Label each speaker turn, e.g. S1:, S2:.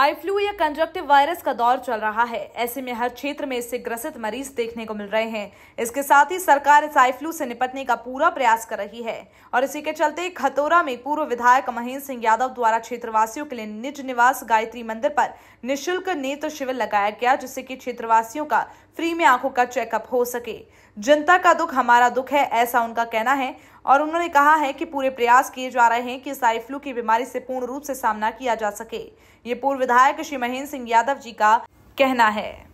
S1: आई flu या conjunctive virus का दौर चल रहा है ऐसे में हर क्षेत्र में इससे ग्रसित मरीज देखने को मिल रहे हैं इसके साथ ही सरकार इस आई फ्लू से निपटने का पूरा प्रयास कर रही है और इसी के चलते खतोरा में पूर्व विधायक महेंद्र सिंह यादव द्वारा क्षेत्रवासियों के लिए निज निवास गायत्री मंदिर पर निःशुल्क नेत्र शिविर लगाया गया जिससे की क्षेत्रवासियों का फ्री में आंखों का चेकअप हो सके जनता का दुख हमारा दुख है ऐसा उनका कहना है और उन्होंने कहा है कि पूरे प्रयास किए जा रहे हैं कि साई फ्लू की बीमारी से पूर्ण रूप से सामना किया जा सके ये पूर्व विधायक श्री महेंद्र सिंह यादव जी का कहना है